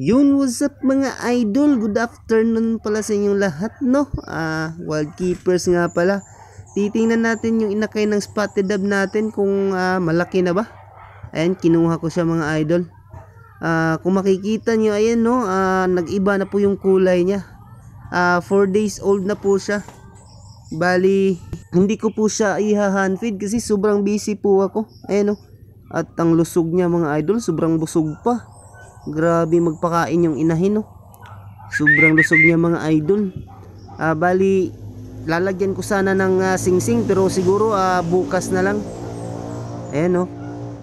Yun, what's up mga idol? Good afternoon pala sa inyong lahat, no? uh, ah, wild keepers nga pala. Titingnan natin yung inakay ng spotted dove natin kung uh, malaki na ba. Ayan, kinuha ko siya mga idol. Uh, kung makikita nyo, ayan no, uh, nag-iba na po yung kulay niya. 4 uh, days old na po siya. Bali, hindi ko po siya iha-hand feed kasi sobrang busy po ako. Ayan no. At ang lusog niya mga idol, sobrang busog pa. Grabe magpakain yung inahin no. Oh. Sobrang lusog niya mga idol. Uh, bali lalagyan ko sana ng uh, singsing -sing, pero siguro uh, bukas na lang. Ayan no. Oh.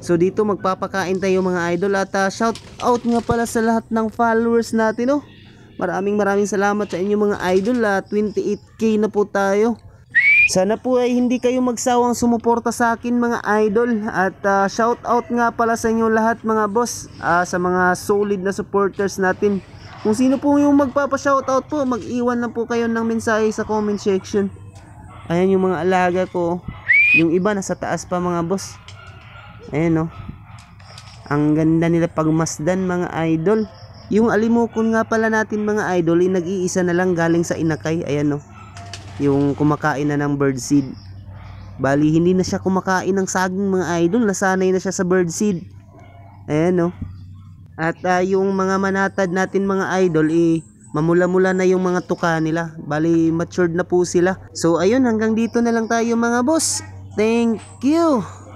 So dito magpapakain tayo mga idol at uh, shout out nga pala sa lahat ng followers natin no. Oh. Maraming maraming salamat sa inyo mga idol. Uh, 28k na po tayo. Sana po ay hindi kayo magsawang sumuporta sa akin mga idol at uh, shout out nga pala sa inyo lahat mga boss uh, sa mga solid na supporters natin. Kung sino po yung magpapa shout out po, mag-iwan lang po kayo ng mensahe sa comment section. Ayan yung mga alaga ko. Yung iba nasa taas pa mga boss. Ayan no. Ang ganda nila pagmasdan mga idol. Yung alimukon nga pala natin mga idol, ay nag-iisa na lang galing sa inakay. Ayan no yung kumakain na ng birdseed bali hindi na siya kumakain ng saging mga idol nasanay na siya sa birdseed ayan no at uh, yung mga manatad natin mga idol eh mamula-mula na yung mga tuka nila bali matured na po sila so ayun hanggang dito na lang tayo mga boss thank you